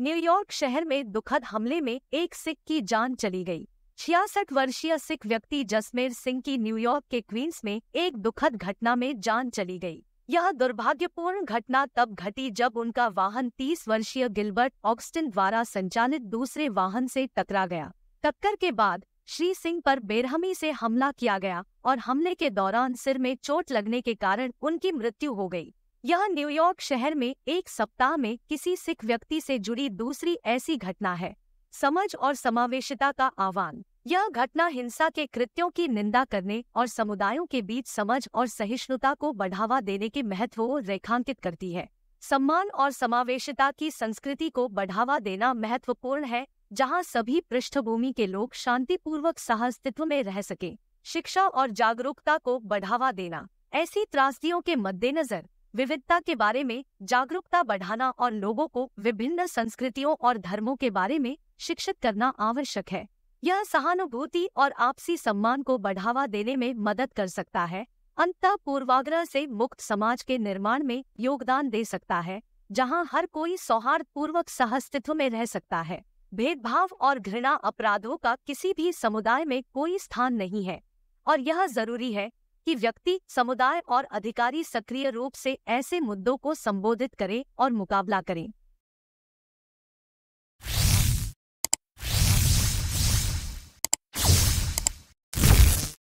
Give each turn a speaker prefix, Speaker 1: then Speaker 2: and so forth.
Speaker 1: New York शहर में दुखद हमले में एक सिख की जान चली गई छियासठ वर्षीय सिख व्यक्ति जसमेर सिंह की न्यूयॉर्क के क्वींस में एक दुखद घटना में जान चली गई यह दुर्भाग्यपूर्ण घटना तब घटी जब उनका वाहन 30 वर्षीय गिलबर्ट ऑक्सटन द्वारा संचालित दूसरे वाहन से टकरा गया टक्कर के बाद श्री सिंह पर बेरहमी से हमला किया गया और हमले के दौरान सिर में चोट लगने के कारण उनकी मृत्यु हो गई यह न्यूयॉर्क शहर में एक सप्ताह में किसी सिख व्यक्ति से जुड़ी दूसरी ऐसी घटना है समझ और समावेशिता का आह्वान यह घटना हिंसा के कृत्यों की निंदा करने और समुदायों के बीच समझ और सहिष्णुता को बढ़ावा देने के महत्व को रेखांकित करती है सम्मान और समावेशिता की संस्कृति को बढ़ावा देना महत्वपूर्ण है जहां सभी पृष्ठभूमि के लोग शांतिपूर्वक सहअस्तित्व में रह सकें शिक्षा और जागरूकता को बढ़ावा देना ऐसी त्रासदियों के मद्देनजर विविधता के बारे में जागरूकता बढ़ाना और लोगों को विभिन्न संस्कृतियों और धर्मों के बारे में शिक्षित करना आवश्यक है यह सहानुभूति और आपसी सम्मान को बढ़ावा देने में मदद कर सकता है अंत पूर्वाग्रह से मुक्त समाज के निर्माण में योगदान दे सकता है जहां हर कोई सौहार्दपूर्वक सहअस्तित्व में रह सकता है भेदभाव और घृणा अपराधों का किसी भी समुदाय में कोई स्थान नहीं है और यह जरूरी है कि व्यक्ति समुदाय और अधिकारी सक्रिय रूप से ऐसे मुद्दों को संबोधित करें और मुकाबला करें